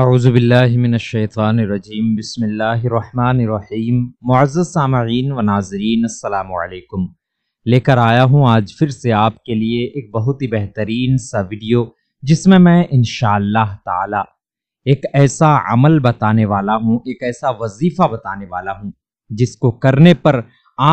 अज़ुबिल्लिमिनशैतरजीम बसमीम मुआज़ सामीन व नाजरीन अल्लाम लेकर आया हूँ आज फिर से आपके लिए एक बहुत ही बेहतरीन सा वीडियो जिसमें मैं इन ताला एक ऐसा अमल बताने वाला हूँ एक ऐसा वजीफ़ा बताने वाला हूँ जिसको करने पर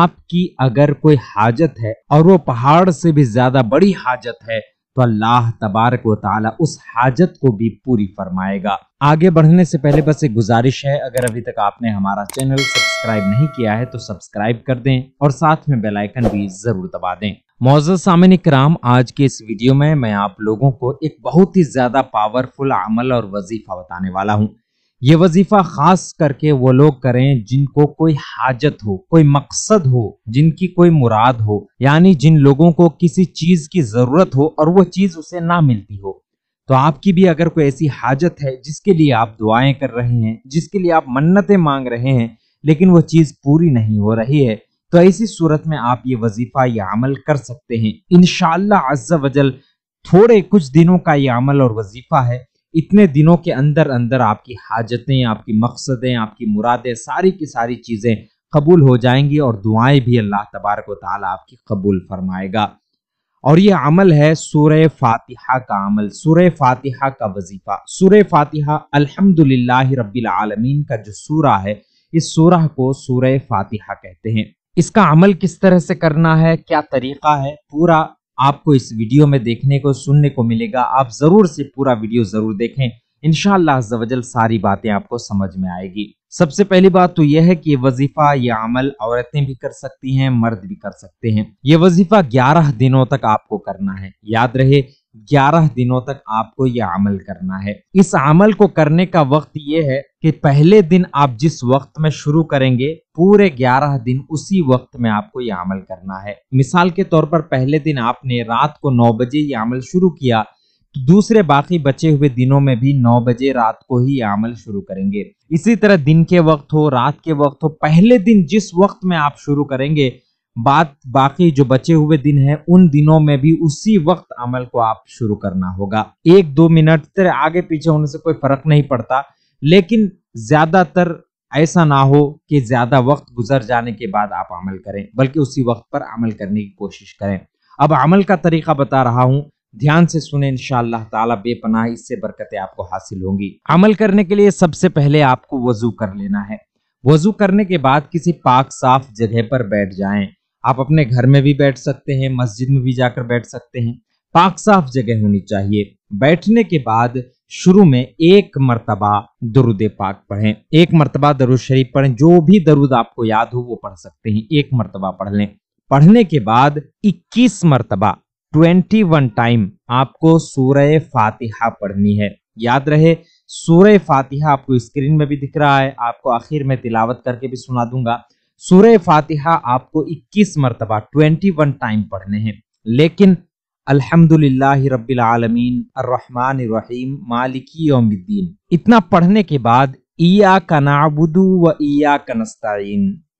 आपकी अगर कोई हाजत है और वो पहाड़ से भी ज़्यादा बड़ी हाजत है तो अल्लाह तबारक व ताली उस हाजत को भी पूरी फरमाएगा आगे बढ़ने से पहले बस एक गुजारिश है अगर अभी तक आपने हमारा चैनल सब्सक्राइब नहीं किया है तो सब्सक्राइब कर दें और साथ में बेल आइकन भी जरूर दबा दें मौजूद सामिन कराम आज के इस वीडियो में मैं आप लोगों को एक बहुत ही ज्यादा पावरफुल अमल और वजीफा बताने वाला हूँ ये वजीफा खास करके वो लोग करें जिनको कोई हाजत हो कोई मकसद हो जिनकी कोई मुराद हो यानी जिन लोगों को किसी चीज की जरूरत हो और वो चीज उसे ना मिलती हो तो आपकी भी अगर कोई ऐसी हाजत है जिसके लिए आप दुआएं कर रहे हैं जिसके लिए आप मन्नतें मांग रहे हैं लेकिन वो चीज़ पूरी नहीं हो रही है तो ऐसी सूरत में आप ये वजीफा या अमल कर सकते हैं इन अज्जा वजल थोड़े कुछ दिनों का ये अमल और वजीफा है इतने दिनों के अंदर अंदर आपकी हाजतें आपकी मकसदें आपकी मुरादें सारी की सारी चीज़ें कबूल हो जाएंगी और दुआएं भी अल्लाह तबारक वाली आपकी कबूल फरमाएगा और ये अमल है सूर्य फातिहा का अमल सूर्य फातिहा का वजीफा सूर्य फातिहा अल्हम्दुलिल्लाह रब्बिल आलमीन का जो सूरा है इस सूरह को सूर्य फातिहा कहते हैं इसका अमल किस तरह से करना है क्या तरीका है पूरा आपको इस वीडियो में देखने को सुनने को मिलेगा आप ज़रूर से पूरा वीडियो ज़रूर देखें इन सारी बातें आपको समझ में आएगी सबसे पहली बात तो यह है कि ये वजीफा या अमल औरतें भी कर सकती हैं मर्द भी कर सकते हैं ये वजीफा ग्यारह दिनों तक आपको करना है याद रहे ग्यारह दिनों तक आपको यह अमल करना है इस अमल को करने का वक्त ये है कि पहले दिन आप जिस वक्त में शुरू करेंगे पूरे ग्यारह दिन उसी वक्त में आपको यह अमल करना है मिसाल के तौर पर पहले दिन आपने रात को नौ बजे यह अमल शुरू किया दूसरे बाकी बचे हुए दिनों में भी 9 बजे रात को ही अमल शुरू करेंगे इसी तरह दिन के वक्त हो रात के वक्त हो पहले दिन जिस वक्त में आप शुरू करेंगे बात बाकी जो बचे हुए दिन है उन दिनों में भी उसी वक्त अमल को आप शुरू करना होगा एक दो मिनट तरह आगे पीछे होने से कोई फर्क नहीं पड़ता लेकिन ज्यादातर ऐसा ना हो कि ज्यादा वक्त गुजर जाने के बाद आप अमल करें बल्कि उसी वक्त पर अमल करने की कोशिश करें अब अमल का तरीका बता रहा हूं ध्यान से सुने इनशाला ताला बेपनाह इससे बरकतें आपको हासिल होंगी अमल करने के लिए सबसे पहले आपको वजू कर लेना है वजू करने के बाद किसी पाक साफ जगह पर बैठ जाएं। आप अपने घर में भी बैठ सकते हैं मस्जिद में भी जाकर बैठ सकते हैं पाक साफ जगह होनी चाहिए बैठने के बाद शुरू में एक मरतबा दरुद पाक पढ़ें एक मरतबा दरुद शरीफ पढ़ें जो भी दरुद आपको याद हो वो पढ़ सकते हैं एक मरतबा पढ़ लें पढ़ने के बाद 21 मरतबा ट्वेंटी वन टाइम आपको सूर्य फातिहा पढ़नी है याद रहे सूर्य फातिहा आपको स्क्रीन में भी दिख रहा है आपको आखिर में तिलावत करके भी सुना दूंगा सूर्य फातिहा आपको 21 मरतबा 21 टाइम पढ़ने हैं लेकिन अल्हम्दुलिल्लाह रब्बिल आलमीन अर्रहमान रहीम मालिकी यौमिद्दीन इतना पढ़ने के बाद ईया का नाबुदू व ईया का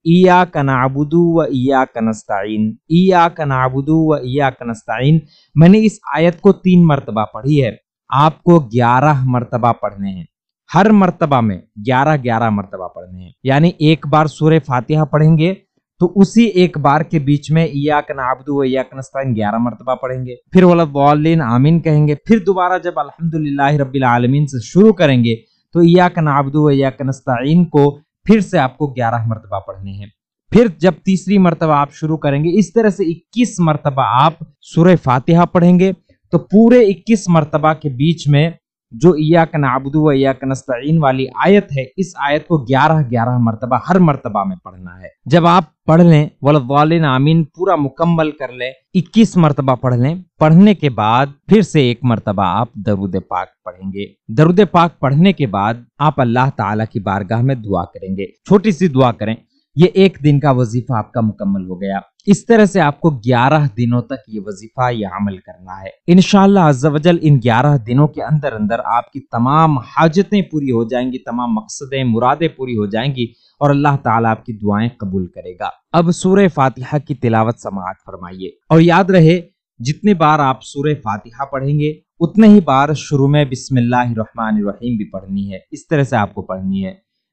ईया कनाबुदू व ईया कनस्ताइन ईया कनाबुदू व ईया कनस्ताइन मैंने इस आयत को तीन मरतबा पढ़ी है आपको ग्यारह मरतबा पढ़ने हैं हर मरतबा में ग्यारह ग्यारह मरतबा पढ़ने हैं यानी एक बार सूर्य फातिहा पढ़ेंगे तो उसी एक बार के बीच में इयाक नाबदू व इयाक नस्तान ग्यारह मरतबा पढ़ेंगे फिर वलदौलिन आमीन कहेंगे फिर दोबारा जब अलहमदुल्ला रब्बिल आलमीन से शुरू करेंगे तो इयाक नाबदू व इयाक नस्ताइन को फिर से आपको ग्यारह मरतबा पढ़ने हैं फिर जब तीसरी मरतबा आप शुरू करेंगे इस तरह से 21 मरतबा आप सुरह फातिहा पढ़ेंगे तो पूरे 21 मरतबा के बीच में जो या कनाबुदू व या कनस्तीन वाली आयत है इस आयत को ग्यारह ग्यारह मरतबा हर मरतबा में पढ़ना है जब आप पढ़ लें वाल आमीन पूरा मुकम्मल कर लें इक्कीस मरतबा पढ़ लें पढ़ने के बाद फिर से एक मरतबा आप दरुद पाक पढ़ेंगे दरुद पाक पढ़ने के बाद आप अल्लाह ताला की बारगाह में दुआ करेंगे छोटी सी दुआ करें ये एक दिन का वजीफा आपका मुकम्मल हो गया इस तरह से आपको 11 दिनों तक ये वजीफा यह अमल करना है इनशाला इन 11 दिनों के अंदर अंदर आपकी तमाम हाजतें पूरी हो जाएंगी तमाम मकसदे मुरादे पूरी हो जाएंगी और अल्लाह ताला आपकी दुआएं कबूल करेगा अब सूर्य फातिहा की तिलावत समात फरमाइए और याद रहे जितने बार आप सूर्य फातिहा पढ़ेंगे उतने ही बार शुरू में बिस्मिल्लाम भी पढ़नी है इस तरह से आपको पढ़नी है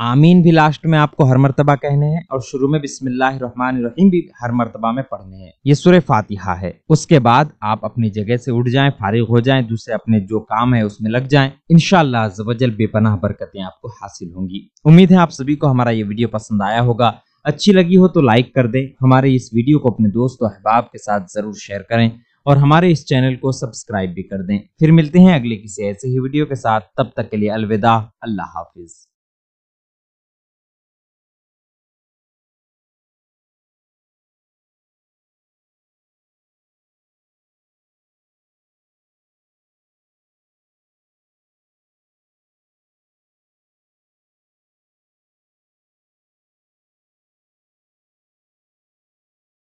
आमीन भी लास्ट में आपको हर मरतबा कहने हैं और शुरू में बिस्मिल्लाम भी हर मरतबा में पढ़ने हैं ये सुर फातिहा है उसके बाद आप अपनी जगह से उठ जाएं फारिग हो जाएं दूसरे अपने जो काम है उसमें लग जाएं इनशाला बेपनाह बरकतें आपको हासिल होंगी उम्मीद है आप सभी को हमारा ये वीडियो पसंद आया होगा अच्छी लगी हो तो लाइक कर दें हमारे इस वीडियो को अपने दोस्त और अहबाब के साथ जरूर शेयर करें और हमारे इस चैनल को सब्सक्राइब भी कर दें फिर मिलते हैं अगले किसी ऐसे ही वीडियो के साथ तब तक के लिए अलविदा अल्लाह हाफिज़